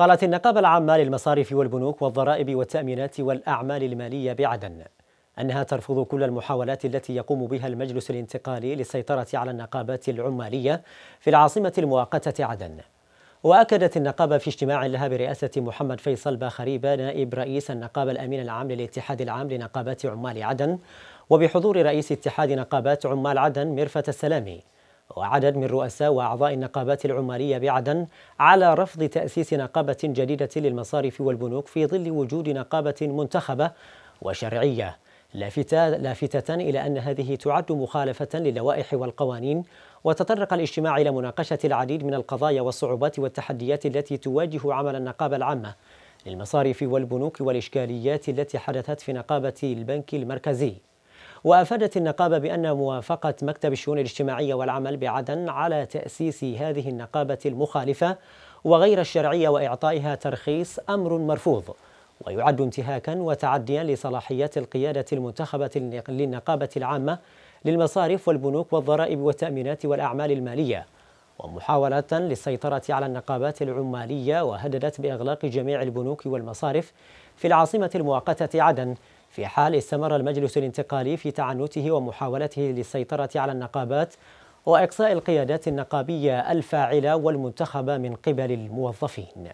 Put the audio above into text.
قالت النقابة العامة للمصارف والبنوك والضرائب والتأمينات والأعمال المالية بعدن أنها ترفض كل المحاولات التي يقوم بها المجلس الانتقالي للسيطرة على النقابات العمالية في العاصمة المؤقتة عدن وأكدت النقابة في اجتماع لها برئاسة محمد فيصل باخريبة نائب رئيس النقابة الأمين العام للاتحاد العام لنقابات عمال عدن وبحضور رئيس اتحاد نقابات عمال عدن مرفت السلامي وعدد من رؤساء وأعضاء النقابات العمالية بعدن على رفض تأسيس نقابة جديدة للمصارف والبنوك في ظل وجود نقابة منتخبة وشرعية لافتة إلى أن هذه تعد مخالفة للوائح والقوانين وتطرق الاجتماع إلى مناقشة العديد من القضايا والصعوبات والتحديات التي تواجه عمل النقابة العامة للمصارف والبنوك والإشكاليات التي حدثت في نقابة البنك المركزي وأفادت النقابة بأن موافقة مكتب الشؤون الاجتماعية والعمل بعدن على تأسيس هذه النقابة المخالفة وغير الشرعية وإعطائها ترخيص أمر مرفوض ويعد انتهاكا وتعديا لصلاحيات القيادة المنتخبة للنقابة العامة للمصارف والبنوك والضرائب والتأمينات والأعمال المالية ومحاولة للسيطرة على النقابات العمالية وهددت بإغلاق جميع البنوك والمصارف في العاصمة المؤقتة عدن في حال استمر المجلس الانتقالي في تعنته ومحاولته للسيطرة على النقابات وإقصاء القيادات النقابية الفاعلة والمنتخبة من قبل الموظفين